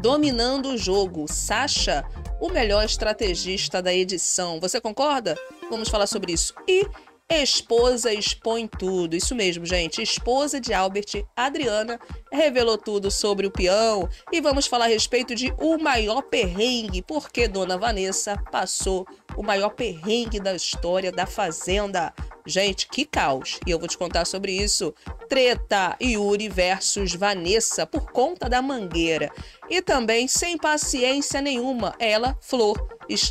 dominando o jogo. Sasha, o melhor estrategista da edição. Você concorda? Vamos falar sobre isso. E esposa expõe tudo. Isso mesmo, gente. Esposa de Albert, Adriana, revelou tudo sobre o peão e vamos falar a respeito de o maior perrengue, porque Dona Vanessa passou o maior perrengue da história da Fazenda. Gente, que caos! E eu vou te contar sobre isso. Treta Yuri versus Vanessa por conta da mangueira. E também, sem paciência nenhuma, ela, Flor,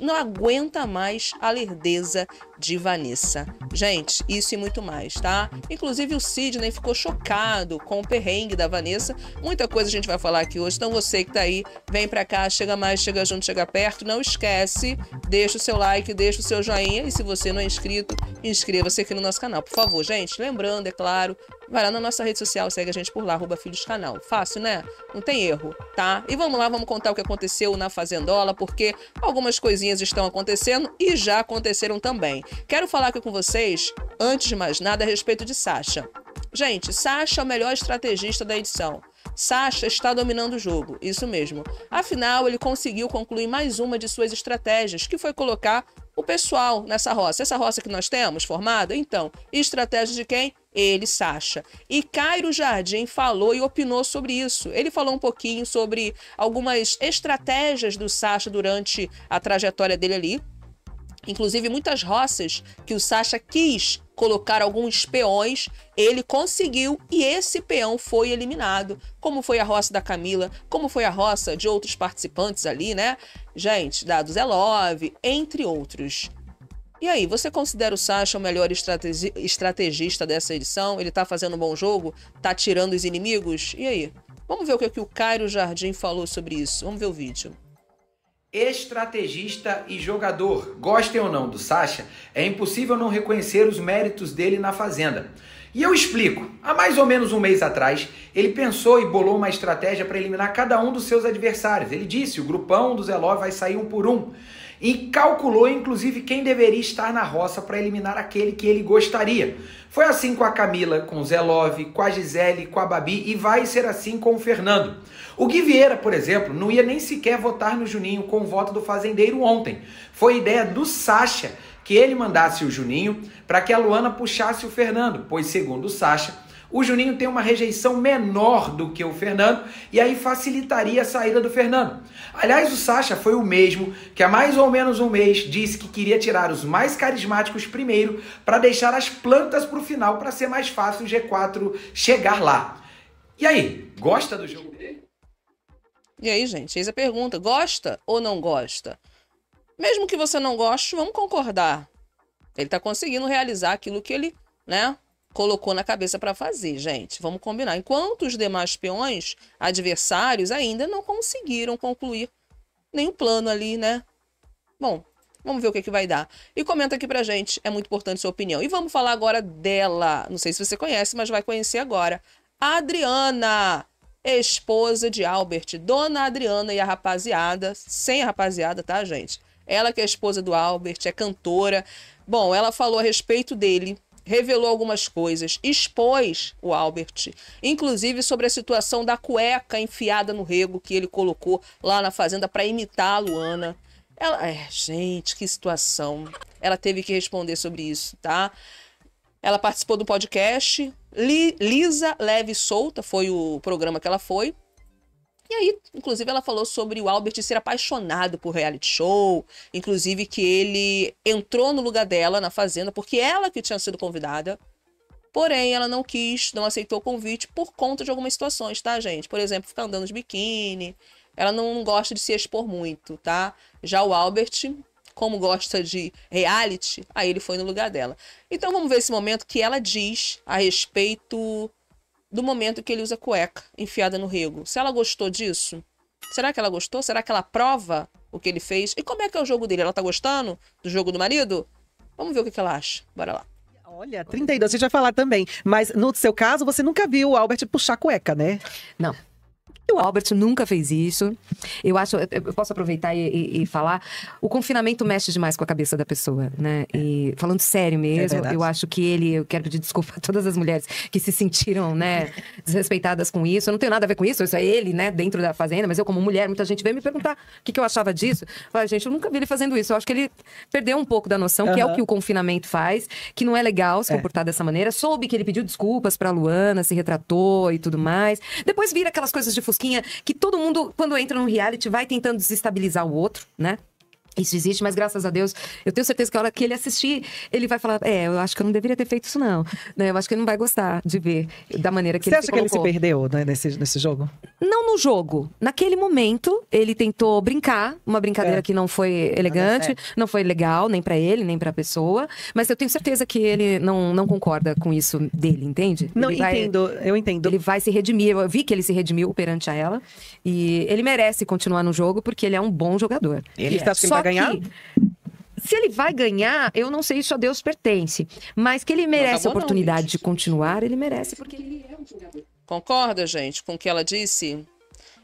não aguenta mais a lerdeza de Vanessa. Gente, isso e muito mais, tá? Inclusive o Sidney ficou chocado com o perrengue da Vanessa Vanessa. Muita coisa a gente vai falar aqui hoje, então você que tá aí, vem para cá, chega mais, chega junto, chega perto. Não esquece, deixa o seu like, deixa o seu joinha e se você não é inscrito, inscreva-se aqui no nosso canal, por favor, gente. Lembrando, é claro, vai lá na nossa rede social, segue a gente por lá, arroba Filhos Canal. Fácil, né? Não tem erro, tá? E vamos lá, vamos contar o que aconteceu na Fazendola, porque algumas coisinhas estão acontecendo e já aconteceram também. Quero falar aqui com vocês, antes de mais nada, a respeito de Sasha. Gente, Sasha é o melhor estrategista da edição. Sasha está dominando o jogo, isso mesmo. Afinal, ele conseguiu concluir mais uma de suas estratégias, que foi colocar o pessoal nessa roça. Essa roça que nós temos formada, então, estratégia de quem? Ele, Sasha. E Cairo Jardim falou e opinou sobre isso. Ele falou um pouquinho sobre algumas estratégias do Sasha durante a trajetória dele ali, Inclusive, muitas roças que o Sasha quis colocar alguns peões, ele conseguiu e esse peão foi eliminado, como foi a roça da Camila, como foi a roça de outros participantes ali, né? Gente, da do é Love, entre outros. E aí, você considera o Sasha o melhor estrategi estrategista dessa edição? Ele tá fazendo um bom jogo? Tá tirando os inimigos? E aí? Vamos ver o que, é que o Cairo Jardim falou sobre isso. Vamos ver o vídeo estrategista e jogador. Gostem ou não do Sacha, é impossível não reconhecer os méritos dele na Fazenda. E eu explico. Há mais ou menos um mês atrás, ele pensou e bolou uma estratégia para eliminar cada um dos seus adversários. Ele disse: o grupão do Zeló vai sair um por um e calculou inclusive quem deveria estar na roça para eliminar aquele que ele gostaria. Foi assim com a Camila, com o Zé Love, com a Gisele, com a Babi e vai ser assim com o Fernando. O Gui Vieira, por exemplo, não ia nem sequer votar no Juninho com o voto do fazendeiro ontem. Foi ideia do Sacha que ele mandasse o Juninho para que a Luana puxasse o Fernando, pois segundo o Sacha, o Juninho tem uma rejeição menor do que o Fernando e aí facilitaria a saída do Fernando. Aliás, o Sacha foi o mesmo que há mais ou menos um mês disse que queria tirar os mais carismáticos primeiro para deixar as plantas para o final para ser mais fácil o G4 chegar lá. E aí, gosta do jogo dele? E aí, gente, eis a pergunta: gosta ou não gosta? Mesmo que você não goste, vamos concordar. Ele está conseguindo realizar aquilo que ele, né, colocou na cabeça para fazer, gente. Vamos combinar. Enquanto os demais peões adversários ainda não conseguiram concluir nenhum plano ali, né? Bom, Vamos ver o que, é que vai dar. E comenta aqui pra gente, é muito importante sua opinião. E vamos falar agora dela. Não sei se você conhece, mas vai conhecer agora. Adriana, esposa de Albert. Dona Adriana e a rapaziada, sem a rapaziada, tá, gente? Ela que é esposa do Albert, é cantora. Bom, ela falou a respeito dele revelou algumas coisas, expôs o Albert, inclusive sobre a situação da cueca enfiada no rego que ele colocou lá na fazenda para imitar a Luana. Ela, é, gente, que situação. Ela teve que responder sobre isso, tá? Ela participou do podcast Lisa Leve Solta, foi o programa que ela foi. E aí, inclusive, ela falou sobre o Albert ser apaixonado por reality show, inclusive que ele entrou no lugar dela na fazenda, porque ela que tinha sido convidada. Porém, ela não quis, não aceitou o convite por conta de algumas situações, tá, gente? Por exemplo, ficar andando de biquíni. Ela não gosta de se expor muito, tá? Já o Albert, como gosta de reality, aí ele foi no lugar dela. Então vamos ver esse momento que ela diz a respeito do momento que ele usa cueca enfiada no rego. Se ela gostou disso, será que ela gostou? Será que ela prova o que ele fez? E como é que é o jogo dele? Ela tá gostando do jogo do marido? Vamos ver o que, que ela acha. Bora lá. Olha, 32, a gente vai falar também. Mas no seu caso, você nunca viu o Albert puxar cueca, né? Não. O Albert nunca fez isso. Eu acho, eu posso aproveitar e, e, e, falar. O confinamento mexe demais com a cabeça da pessoa, né? E falando sério é mesmo, é eu acho que ele, eu quero pedir desculpa a todas as mulheres que se sentiram, né, desrespeitadas com isso. Eu não tenho nada a ver com isso, isso é ele, né, dentro da fazenda, mas eu, como mulher, muita gente veio me perguntar o que, que eu achava disso. Eu falei, gente, eu nunca vi ele fazendo isso. Eu acho que ele perdeu um pouco da noção, uhum. que é o que o confinamento faz, que não é legal se é. comportar é. dessa maneira. Soube que ele pediu desculpas pra Luana, se retratou e tudo mais. Depois vira aquelas coisas de que todo mundo, quando entra no reality, vai tentando desestabilizar o outro, né? Isso existe, mas graças a Deus, eu tenho certeza que a hora que ele assistir, ele vai falar: É, eu acho que eu não deveria ter feito isso, não. Né? Eu acho que ele não vai gostar de ver da maneira que Você ele Você acha que ele se perdeu né, nesse, nesse jogo? Não no jogo. Naquele momento, ele tentou brincar, uma brincadeira é. que não foi elegante, não, não foi legal, nem para ele, nem pra pessoa. Mas eu tenho certeza que ele não, não concorda com isso dele, entende? Não, ele entendo, vai, eu entendo. Ele vai se redimir. Eu vi que ele se redimiu perante a ela. E ele merece continuar no jogo, porque ele é um bom jogador. Ele está é. Tá ganhar? Que, se ele vai ganhar, eu não sei, isso a Deus pertence. Mas que ele merece tá a oportunidade não, de continuar, ele merece, porque ele é um jogador. Concorda, gente, com o que ela disse?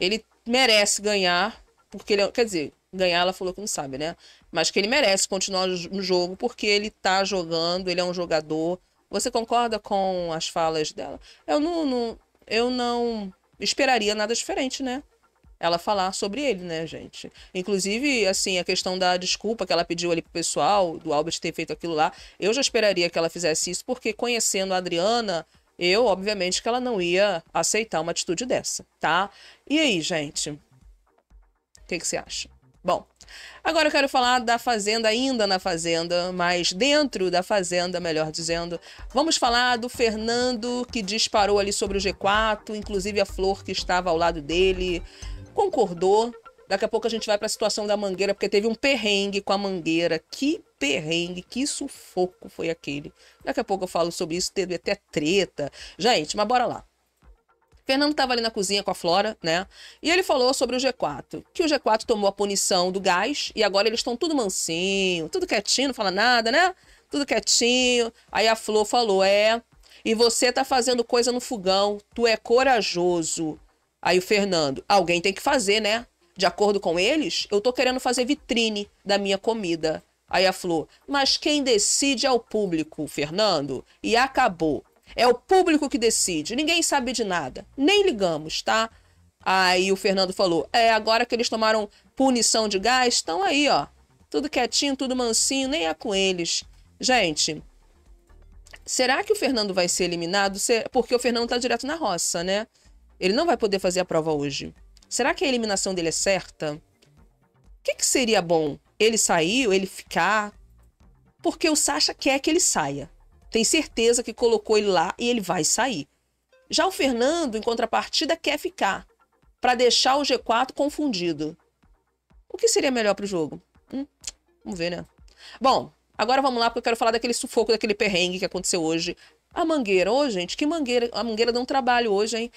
Ele merece ganhar, porque ele é Quer dizer, ganhar, ela falou que não sabe, né? Mas que ele merece continuar no jogo, porque ele tá jogando, ele é um jogador. Você concorda com as falas dela? Eu não, não eu não esperaria nada diferente, né? ela falar sobre ele, né, gente? Inclusive, assim, a questão da desculpa que ela pediu ali pro pessoal, do Albert ter feito aquilo lá, eu já esperaria que ela fizesse isso, porque conhecendo a Adriana, eu, obviamente, que ela não ia aceitar uma atitude dessa, tá? E aí, gente? O que, que você acha? Bom, agora eu quero falar da Fazenda, ainda na Fazenda, mas dentro da Fazenda, melhor dizendo. Vamos falar do Fernando que disparou ali sobre o G4, inclusive a Flor que estava ao lado dele concordou. Daqui a pouco a gente vai para a situação da mangueira, porque teve um perrengue com a mangueira. Que perrengue, que sufoco foi aquele. Daqui a pouco eu falo sobre isso, teve até treta. Gente, mas bora lá. Fernando estava ali na cozinha com a Flora, né? E ele falou sobre o G4, que o G4 tomou a punição do gás e agora eles estão tudo mansinho, tudo quietinho, não fala nada, né? Tudo quietinho. Aí a Flor falou: "É, e você tá fazendo coisa no fogão, tu é corajoso". Aí o Fernando: "Alguém tem que fazer, né? De acordo com eles, eu tô querendo fazer vitrine da minha comida". Aí a Flor, mas quem decide é o público, Fernando. E acabou. É o público que decide. Ninguém sabe de nada. Nem ligamos, tá? Aí o Fernando falou: é, agora que eles tomaram punição de gás, estão aí, ó. Tudo quietinho, tudo mansinho, nem é com eles. Gente, será que o Fernando vai ser eliminado? Porque o Fernando tá direto na roça, né? Ele não vai poder fazer a prova hoje. Será que a eliminação dele é certa? O que, que seria bom? Ele sair ou ele ficar? Porque o Sasha quer que ele saia. Tem certeza que colocou ele lá e ele vai sair. Já o Fernando, em contrapartida, quer ficar para deixar o G4 confundido. O que seria melhor para o jogo? Hum, vamos ver, né? Bom, agora vamos lá porque eu quero falar daquele sufoco, daquele perrengue que aconteceu hoje. A mangueira, ô oh, gente, que mangueira. A mangueira deu um trabalho hoje, hein?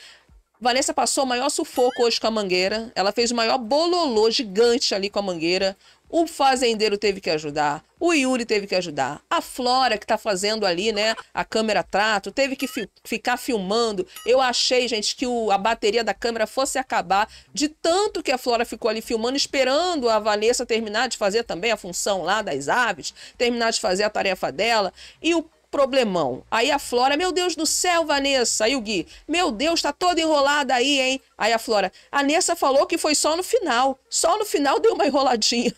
Vanessa passou o maior sufoco hoje com a mangueira. Ela fez o maior bololô gigante ali com a mangueira. O fazendeiro teve que ajudar, o Yuri teve que ajudar, a Flora que tá fazendo ali, né, a câmera trato, teve que fi ficar filmando. Eu achei, gente, que o, a bateria da câmera fosse acabar de tanto que a Flora ficou ali filmando, esperando a Vanessa terminar de fazer também a função lá das aves, terminar de fazer a tarefa dela. E o problemão. Aí a Flora, meu Deus do céu, Vanessa. Aí o Gui, meu Deus, tá toda enrolada aí, hein? Aí a Flora, a Nessa falou que foi só no final. Só no final deu uma enroladinha.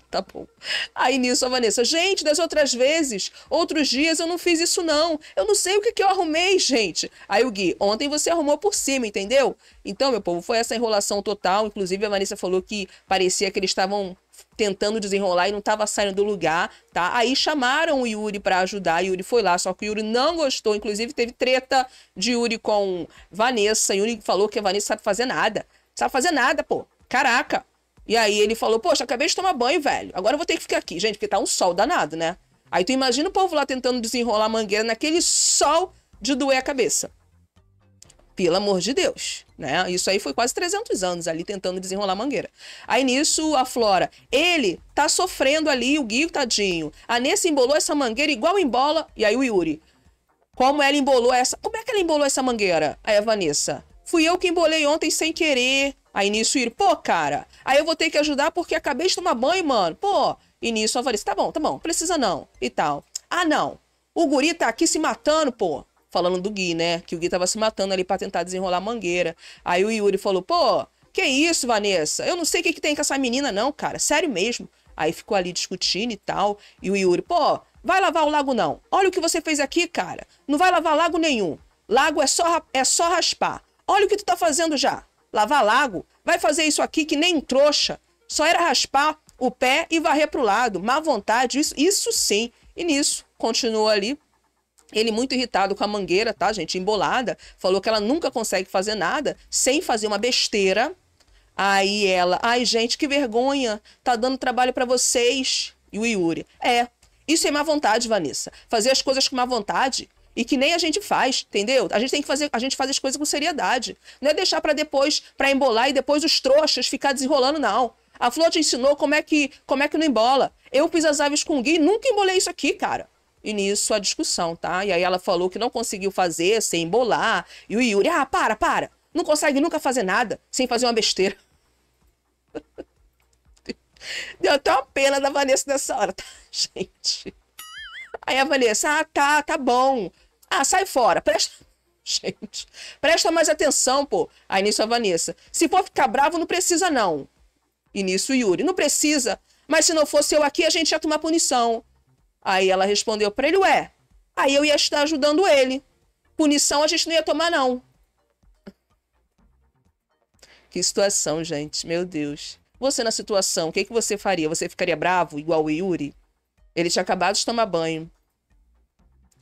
tá bom. Aí nisso a Vanessa, gente, das outras vezes, outros dias eu não fiz isso não. Eu não sei o que, que eu arrumei, gente. Aí o Gui, ontem você arrumou por cima, entendeu? Então, meu povo, foi essa enrolação total. Inclusive a Vanessa falou que parecia que eles estavam tentando desenrolar e não estava saindo do lugar, tá? Aí chamaram o Yuri para ajudar, Yuri foi lá, só que o Yuri não gostou, inclusive teve treta de Yuri com Vanessa. Yuri falou que a Vanessa sabe fazer nada. Sabe fazer nada, pô. Caraca, e aí ele falou: Poxa, acabei de tomar banho, velho. Agora eu vou ter que ficar aqui. Gente, porque tá um sol danado, né? Aí tu imagina o povo lá tentando desenrolar a mangueira naquele sol de doer a cabeça. Pelo amor de Deus, né? Isso aí foi quase 300 anos ali tentando desenrolar a mangueira. Aí nisso a Flora, ele tá sofrendo ali, o Gui, tadinho. A Nessa embolou essa mangueira igual embola. E aí o Yuri, como ela embolou essa. Como é que ela embolou essa mangueira? Aí a Vanessa, fui eu que embolei ontem sem querer. Aí nisso ir, pô, cara, aí eu vou ter que ajudar porque acabei de tomar banho, mano. Pô, e nisso a Vanessa, tá bom, tá bom, precisa não, e tal. Ah, não, o guri tá aqui se matando, pô. Falando do Gui, né? Que o Gui tava se matando ali pra tentar desenrolar a mangueira. Aí o Yuri falou, pô, que isso, Vanessa? Eu não sei o que, que tem com essa menina, não, cara. Sério mesmo. Aí ficou ali discutindo e tal. E o Yuri, pô, vai lavar o lago não. Olha o que você fez aqui, cara. Não vai lavar lago nenhum. Lago é só, é só raspar. Olha o que tu tá fazendo já lavar lago. Vai fazer isso aqui que nem trouxa. Só era raspar o pé e varrer para o lado. Má vontade, isso, isso sim. E nisso, continua ali. Ele muito irritado com a mangueira, tá, gente? Embolada. Falou que ela nunca consegue fazer nada sem fazer uma besteira. Aí ela, ai gente, que vergonha, tá dando trabalho para vocês. E o Yuri, é, isso é má vontade, Vanessa. Fazer as coisas com má vontade e que nem a gente faz, entendeu? A gente tem que fazer, a gente faz as coisas com seriedade. Não é deixar para depois, para embolar e depois os trouxas ficar desenrolando, não. A Flor te ensinou como é que, como é que não embola. Eu fiz as aves com o Gui, nunca embolei isso aqui, cara. E nisso a discussão, tá? E aí ela falou que não conseguiu fazer sem embolar. E o Yuri, ah, para, para. Não consegue nunca fazer nada sem fazer uma besteira. Deu até uma pena da Vanessa nessa hora, tá, gente? Aí a Vanessa, ah, tá, tá bom. Ah, sai fora, presta. Gente, presta mais atenção, pô. Aí nisso a Vanessa. Se for ficar bravo, não precisa, não. E nisso o Yuri, não precisa. Mas se não fosse eu aqui, a gente ia tomar punição. Aí ela respondeu para ele, ué. Aí eu ia estar ajudando ele. Punição a gente não ia tomar, não. Que situação, gente. Meu Deus. Você na situação, o que, que você faria? Você ficaria bravo, igual o Yuri? Ele tinha acabado de tomar banho.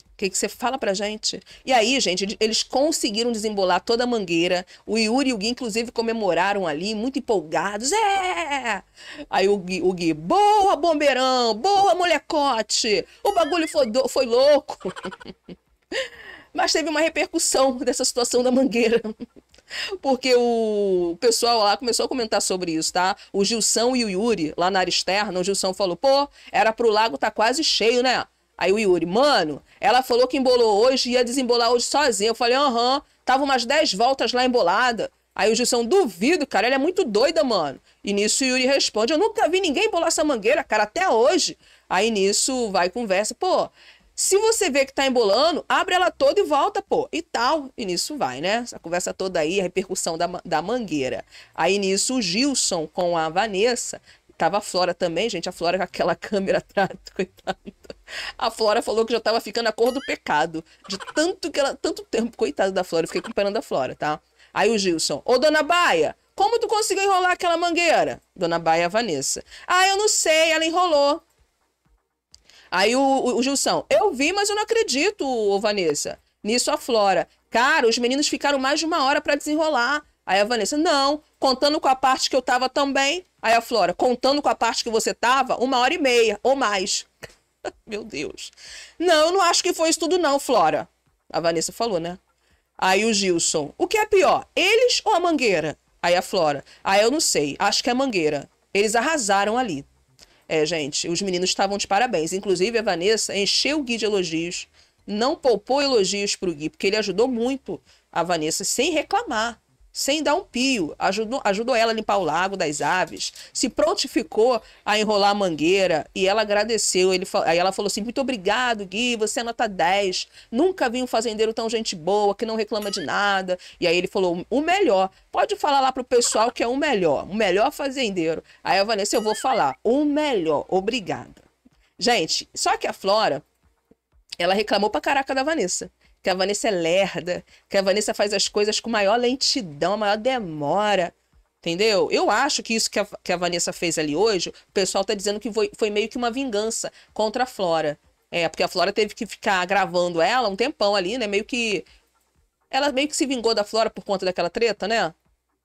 O que, que você fala pra gente? E aí, gente, eles conseguiram desembolar toda a mangueira. O Yuri e o Gui, inclusive, comemoraram ali, muito empolgados. É! Aí o Gui, o Gui boa, bombeirão! Boa, molecote! O bagulho foi, foi louco! Mas teve uma repercussão dessa situação da mangueira. Porque o pessoal lá começou a comentar sobre isso, tá? O Gilson e o Yuri, lá na área externa, o Gilson falou: pô, era pro lago tá quase cheio, né? Aí o Yuri, mano, ela falou que embolou hoje, e ia desembolar hoje sozinha. Eu falei: aham, uhum. tava umas 10 voltas lá embolada. Aí o Gilson, duvido, cara, ela é muito doida, mano. E nisso o Yuri responde: eu nunca vi ninguém embolar essa mangueira, cara, até hoje. Aí nisso vai conversa, pô, se você vê que tá embolando, abre ela toda e volta, pô, e tal. E nisso vai, né? Essa conversa toda aí, a repercussão da, da mangueira. Aí nisso o Gilson com a Vanessa. Tava a Flora também, gente. A Flora com aquela câmera atrás, coitada. A Flora falou que já tava ficando a cor do pecado. De tanto que ela. Tanto tempo, coitada da Flora. Eu fiquei comparando a Flora, tá? Aí o Gilson. Ô, dona Baia, como tu conseguiu enrolar aquela mangueira? Dona Baia, a Vanessa. Ah, eu não sei, ela enrolou. Aí o, o, o Gilson, eu vi, mas eu não acredito, ô Vanessa. Nisso a Flora. Cara, os meninos ficaram mais de uma hora para desenrolar. Aí a Vanessa, não, contando com a parte que eu tava também. Aí a Flora, contando com a parte que você tava, uma hora e meia ou mais. Meu Deus. Não, eu não acho que foi isso tudo, não, Flora. A Vanessa falou, né? Aí o Gilson, o que é pior, eles ou a mangueira? Aí a Flora, ah, eu não sei, acho que é a mangueira. Eles arrasaram ali. É, gente, os meninos estavam de parabéns. Inclusive, a Vanessa encheu o Gui de elogios, não poupou elogios para o Gui, porque ele ajudou muito a Vanessa sem reclamar sem dar um pio, ajudou, ajudou ela a limpar o lago das aves, se prontificou a enrolar a mangueira e ela agradeceu. Ele, aí ela falou assim: Muito obrigado, Gui, você é nota 10. Nunca vi um fazendeiro tão gente boa, que não reclama de nada. E aí ele falou: O melhor, pode falar lá pro pessoal que é o melhor, o melhor fazendeiro. Aí a Vanessa, eu vou falar: O melhor, obrigada. Gente, só que a Flora, ela reclamou pra caraca da Vanessa que a Vanessa é lerda, que a Vanessa faz as coisas com maior lentidão, maior demora. Entendeu? Eu acho que isso que a, que a Vanessa fez ali hoje, o pessoal tá dizendo que foi, foi meio que uma vingança contra a Flora. É, porque a Flora teve que ficar gravando ela um tempão ali, né? Meio que. Ela meio que se vingou da Flora por conta daquela treta, né?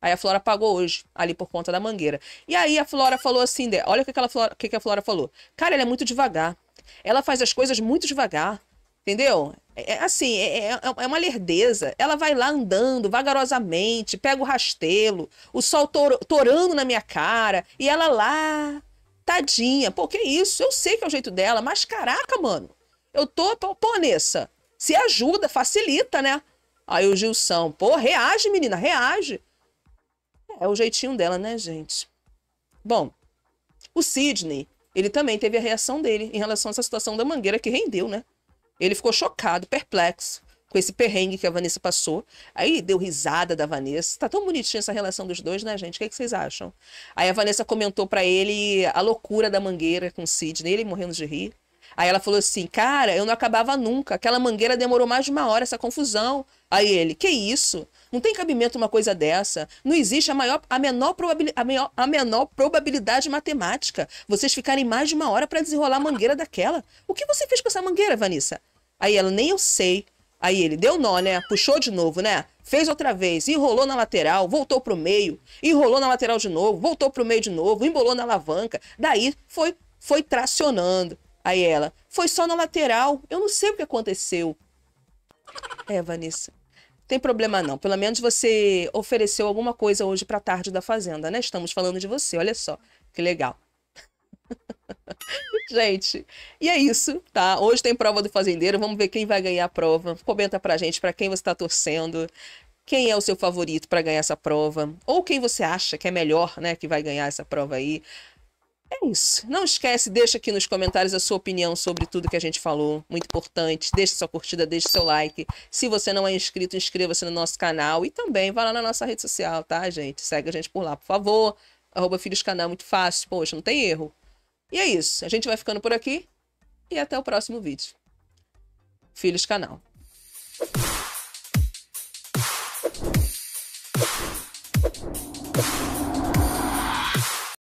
Aí a Flora pagou hoje, ali por conta da mangueira. E aí a Flora falou assim: olha o que, aquela Flora, o que a Flora falou. Cara, ela é muito devagar. Ela faz as coisas muito devagar. Entendeu? É, é, assim, é é, é, é, uma lerdeza. Ela vai lá andando vagarosamente, pega o rastelo, o sol tor torando na minha cara, e ela lá, tadinha. Pô, que isso? Eu sei que é o jeito dela, mas caraca, mano. Eu tô. Pô, Nessa, se ajuda, facilita, né? Aí o Gilson, pô, reage, menina, reage. É o jeitinho dela, né, gente? Bom, o Sidney, ele também teve a reação dele em relação a essa situação da mangueira que rendeu, né? Ele ficou chocado, perplexo com esse perrengue que a Vanessa passou. Aí deu risada da Vanessa. Tá tão bonitinha essa relação dos dois, né, gente? O que, é que vocês acham? Aí a Vanessa comentou para ele a loucura da mangueira com o Sidney, ele morrendo de rir. Aí ela falou assim: Cara, eu não acabava nunca. Aquela mangueira demorou mais de uma hora, essa confusão. Aí ele, que isso? Não tem cabimento uma coisa dessa. Não existe a, maior, a, menor, a, maior, a menor probabilidade matemática. Vocês ficarem mais de uma hora para desenrolar a mangueira daquela. O que você fez com essa mangueira, Vanessa? Aí ela, nem eu sei. Aí ele deu nó, né? Puxou de novo, né? Fez outra vez, enrolou na lateral, voltou pro meio, enrolou na lateral de novo, voltou pro meio de novo, embolou na alavanca. Daí foi foi tracionando. Aí ela, foi só na lateral, eu não sei o que aconteceu. É, Vanessa, tem problema não. Pelo menos você ofereceu alguma coisa hoje para tarde da fazenda, né? Estamos falando de você, olha só. Que legal. gente, e é isso, tá? Hoje tem prova do fazendeiro, vamos ver quem vai ganhar a prova. Comenta pra gente para quem você tá torcendo, quem é o seu favorito para ganhar essa prova, ou quem você acha que é melhor, né, que vai ganhar essa prova aí. É isso. Não esquece, deixa aqui nos comentários a sua opinião sobre tudo que a gente falou. Muito importante. Deixe sua curtida, deixe seu like. Se você não é inscrito, inscreva-se no nosso canal. E também vá lá na nossa rede social, tá, gente? Segue a gente por lá, por favor. Arroba Filhos Canal, muito fácil. Poxa, não tem erro. E é isso. A gente vai ficando por aqui. E até o próximo vídeo. Filhos Canal.